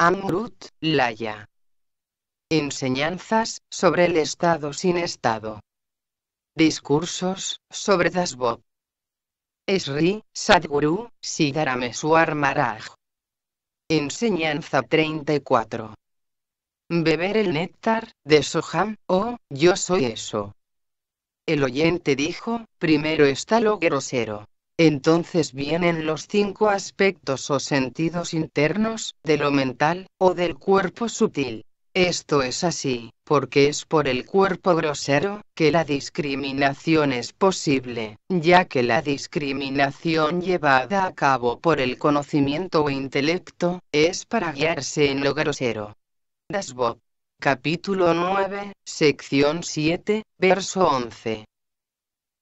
Amrut, Laya. Enseñanzas sobre el estado sin estado. Discursos sobre Dasbob. Esri, Sadguru Siddharameswar Maraj. Enseñanza 34. Beber el néctar de Soham, oh, yo soy eso. El oyente dijo, primero está lo grosero. Entonces vienen los cinco aspectos o sentidos internos, de lo mental, o del cuerpo sutil. Esto es así, porque es por el cuerpo grosero, que la discriminación es posible, ya que la discriminación llevada a cabo por el conocimiento o intelecto, es para guiarse en lo grosero. Bob. Capítulo 9, sección 7, verso 11.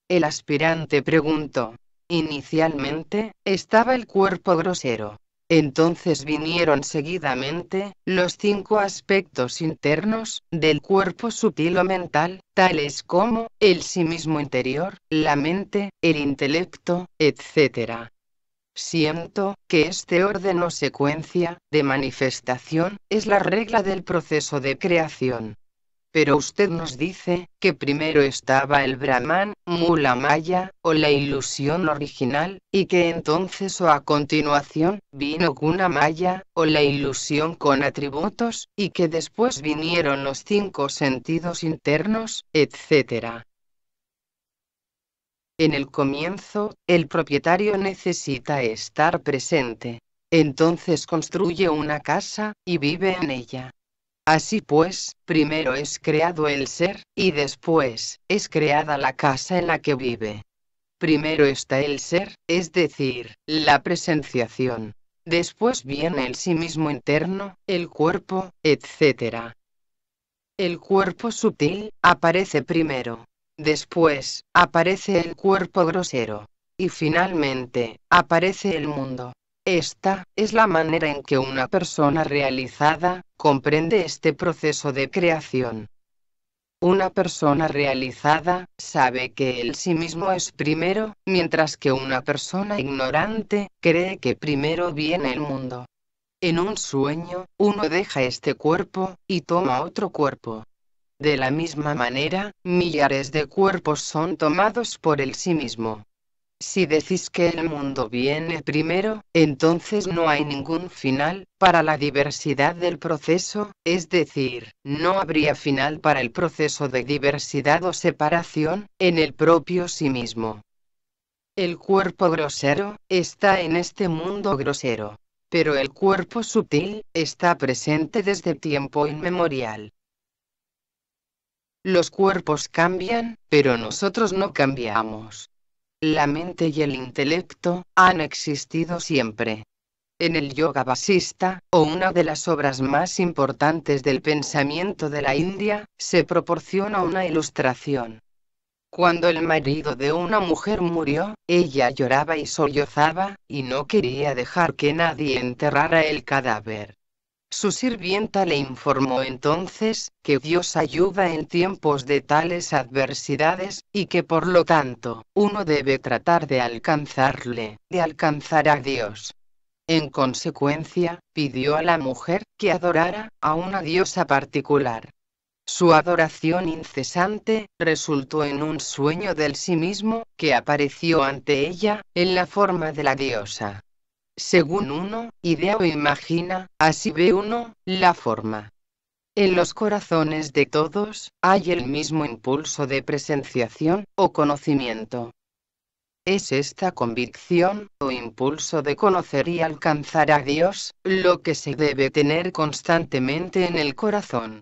El aspirante preguntó, Inicialmente, estaba el cuerpo grosero. Entonces vinieron seguidamente, los cinco aspectos internos, del cuerpo sutil o mental, tales como, el sí mismo interior, la mente, el intelecto, etc. Siento que este orden o secuencia de manifestación es la regla del proceso de creación. Pero usted nos dice, que primero estaba el Brahman, Mula Maya, o la ilusión original, y que entonces o a continuación, vino Guna Maya, o la ilusión con atributos, y que después vinieron los cinco sentidos internos, etc. En el comienzo, el propietario necesita estar presente. Entonces construye una casa, y vive en ella. Así pues, primero es creado el ser, y después, es creada la casa en la que vive. Primero está el ser, es decir, la presenciación. Después viene el sí mismo interno, el cuerpo, etc. El cuerpo sutil aparece primero. Después, aparece el cuerpo grosero. Y finalmente, aparece el mundo. Esta es la manera en que una persona realizada comprende este proceso de creación. Una persona realizada sabe que el sí mismo es primero, mientras que una persona ignorante cree que primero viene el mundo. En un sueño, uno deja este cuerpo y toma otro cuerpo. De la misma manera, millares de cuerpos son tomados por el sí mismo. Si decís que el mundo viene primero, entonces no hay ningún final para la diversidad del proceso, es decir, no habría final para el proceso de diversidad o separación, en el propio sí mismo. El cuerpo grosero está en este mundo grosero, pero el cuerpo sutil está presente desde tiempo inmemorial. Los cuerpos cambian, pero nosotros no cambiamos. La mente y el intelecto han existido siempre. En el Yoga Basista, o una de las obras más importantes del pensamiento de la India, se proporciona una ilustración. Cuando el marido de una mujer murió, ella lloraba y sollozaba, y no quería dejar que nadie enterrara el cadáver. Su sirvienta le informó entonces, que Dios ayuda en tiempos de tales adversidades, y que por lo tanto, uno debe tratar de alcanzarle, de alcanzar a Dios. En consecuencia, pidió a la mujer que adorara a una diosa particular. Su adoración incesante resultó en un sueño del sí mismo, que apareció ante ella, en la forma de la diosa. Según uno, idea o imagina, así ve uno, la forma. En los corazones de todos, hay el mismo impulso de presenciación, o conocimiento. Es esta convicción, o impulso de conocer y alcanzar a Dios, lo que se debe tener constantemente en el corazón.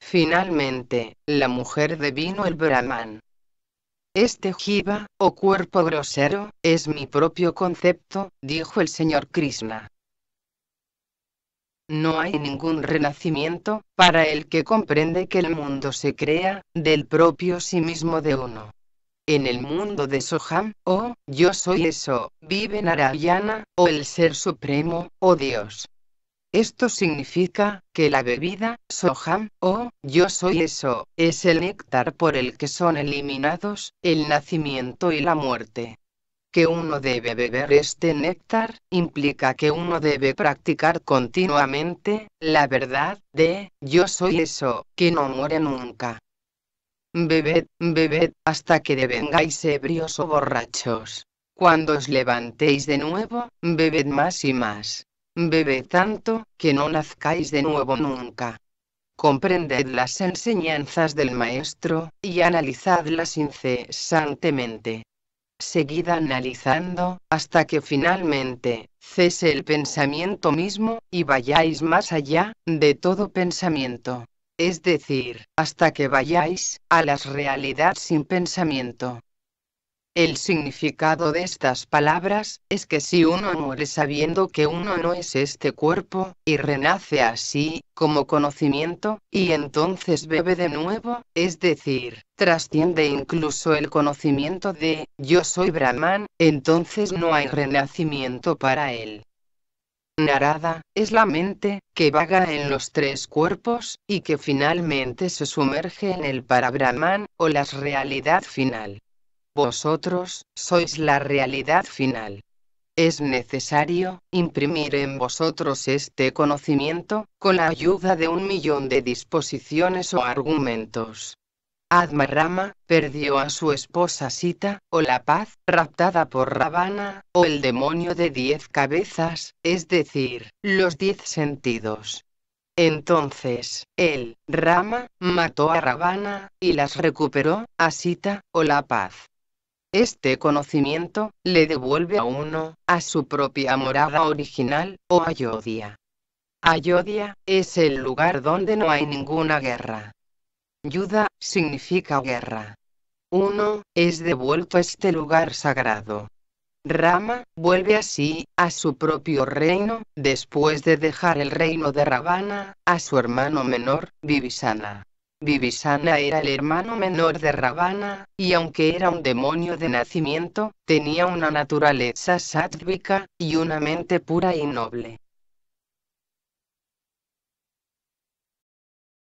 Finalmente, la mujer devino el Brahman. Este jiva, o cuerpo grosero, es mi propio concepto, dijo el señor Krishna. No hay ningún renacimiento, para el que comprende que el mundo se crea, del propio sí mismo de uno. En el mundo de Soham, o oh, yo soy eso, vive Narayana, o el Ser Supremo, o Dios. Esto significa que la bebida, Soham, o yo soy eso, es el néctar por el que son eliminados el nacimiento y la muerte. Que uno debe beber este néctar implica que uno debe practicar continuamente la verdad de yo soy eso, que no muere nunca. Bebed, bebed, hasta que devengáis ebrios o borrachos. Cuando os levantéis de nuevo, bebed más y más. Bebé tanto, que no nazcáis de nuevo nunca. Comprended las enseñanzas del Maestro, y analizadlas incesantemente. Seguid analizando, hasta que finalmente, cese el pensamiento mismo, y vayáis más allá, de todo pensamiento. Es decir, hasta que vayáis, a las realidades sin pensamiento. El significado de estas palabras es que si uno muere sabiendo que uno no es este cuerpo, y renace así, como conocimiento, y entonces bebe de nuevo, es decir, trasciende incluso el conocimiento de yo soy Brahman, entonces no hay renacimiento para él. Narada, es la mente, que vaga en los tres cuerpos, y que finalmente se sumerge en el para brahman o la realidad final. Vosotros sois la realidad final. Es necesario imprimir en vosotros este conocimiento, con la ayuda de un millón de disposiciones o argumentos. Admarama perdió a su esposa Sita, o la paz, raptada por Ravana, o el demonio de diez cabezas, es decir, los diez sentidos. Entonces, él, Rama, mató a Ravana, y las recuperó, a Sita, o la paz. Este conocimiento, le devuelve a uno, a su propia morada original, o Ayodhya. Ayodhya, es el lugar donde no hay ninguna guerra. Yuda, significa guerra. Uno, es devuelto a este lugar sagrado. Rama, vuelve así, a su propio reino, después de dejar el reino de Ravana, a su hermano menor, Vivisana. Vivisana era el hermano menor de Ravana, y aunque era un demonio de nacimiento, tenía una naturaleza sátvica, y una mente pura y noble.